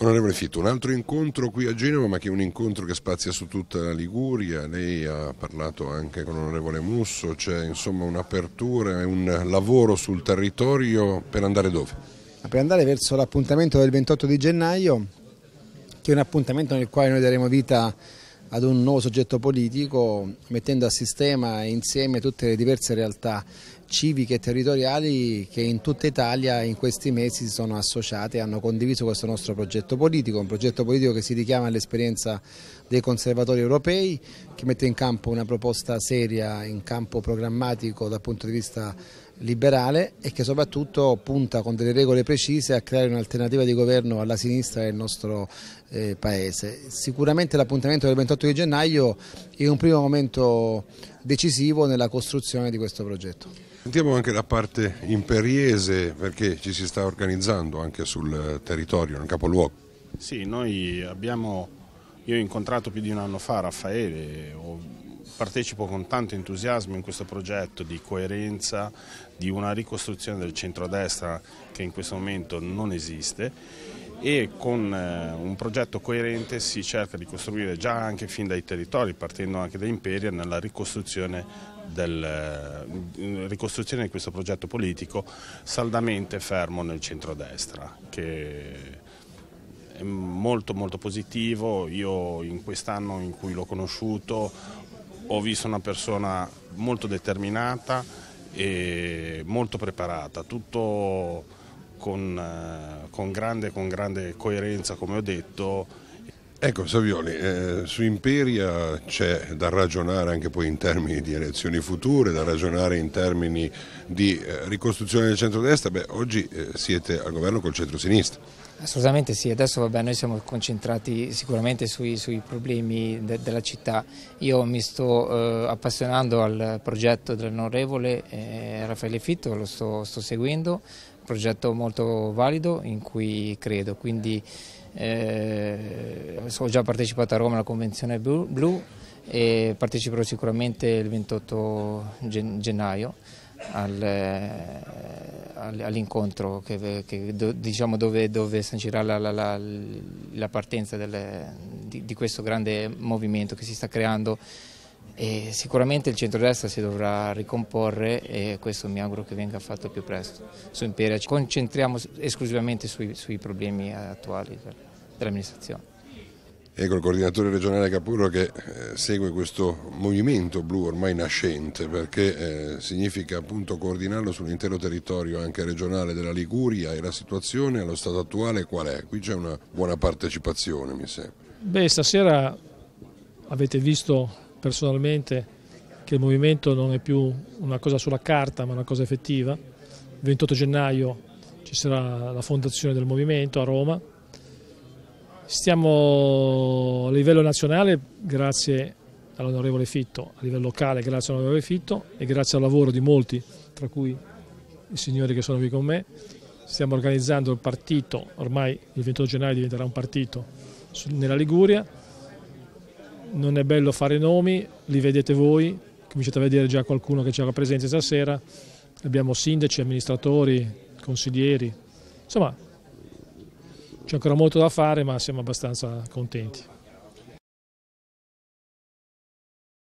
Onorevole Fitto, un altro incontro qui a Genova, ma che è un incontro che spazia su tutta la Liguria, lei ha parlato anche con l'onorevole Musso, c'è insomma un'apertura e un lavoro sul territorio per andare dove? Per andare verso l'appuntamento del 28 di gennaio, che è un appuntamento nel quale noi daremo vita ad un nuovo soggetto politico mettendo a sistema insieme tutte le diverse realtà civiche e territoriali che in tutta Italia in questi mesi si sono associate e hanno condiviso questo nostro progetto politico, un progetto politico che si richiama all'esperienza dei conservatori europei, che mette in campo una proposta seria in campo programmatico dal punto di vista liberale e che soprattutto punta con delle regole precise a creare un'alternativa di governo alla sinistra del nostro eh, Paese. Sicuramente l'appuntamento del 28 di gennaio è un primo momento decisivo nella costruzione di questo progetto. Sentiamo anche da parte imperiese perché ci si sta organizzando anche sul eh, territorio, nel capoluogo. Sì, noi abbiamo, io ho incontrato più di un anno fa Raffaele, partecipo con tanto entusiasmo in questo progetto di coerenza, di una ricostruzione del centrodestra che in questo momento non esiste e con eh, un progetto coerente si cerca di costruire già anche fin dai territori, partendo anche da Imperia, nella ricostruzione, del, eh, ricostruzione di questo progetto politico saldamente fermo nel centrodestra, che è molto molto positivo. Io in quest'anno in cui l'ho conosciuto ho visto una persona molto determinata e molto preparata, tutto con, eh, con, grande, con grande coerenza, come ho detto, Ecco Savioli, eh, su Imperia c'è da ragionare anche poi in termini di elezioni future, da ragionare in termini di eh, ricostruzione del centro-destra, beh oggi eh, siete al governo col centro-sinistra. Assolutamente sì, adesso vabbè, noi siamo concentrati sicuramente sui, sui problemi de della città. Io mi sto eh, appassionando al progetto dell'onorevole eh, Raffaele Fitto, lo sto, sto seguendo, un progetto molto valido in cui credo, quindi eh, ho già partecipato a Roma alla Convenzione Blu, blu e parteciperò sicuramente il 28 gen gennaio al, eh, all'incontro diciamo dove, dove sancirà la, la, la, la partenza delle, di, di questo grande movimento che si sta creando e sicuramente il centrodestra si dovrà ricomporre e questo mi auguro che venga fatto più presto. Su Imperia ci concentriamo esclusivamente sui, sui problemi attuali dell'amministrazione. Ecco il coordinatore regionale Capurro che eh, segue questo movimento blu ormai nascente perché eh, significa appunto coordinarlo sull'intero territorio anche regionale della Liguria e la situazione allo stato attuale qual è? Qui c'è una buona partecipazione mi sembra. Beh stasera avete visto personalmente che il movimento non è più una cosa sulla carta ma una cosa effettiva. Il 28 gennaio ci sarà la fondazione del movimento a Roma. Stiamo a livello nazionale grazie all'onorevole Fitto, a livello locale grazie all'onorevole Fitto e grazie al lavoro di molti, tra cui i signori che sono qui con me. Stiamo organizzando il partito, ormai il 28 gennaio diventerà un partito nella Liguria non è bello fare nomi, li vedete voi, cominciate a vedere già qualcuno che c'era presente stasera, abbiamo sindaci, amministratori, consiglieri, insomma c'è ancora molto da fare ma siamo abbastanza contenti.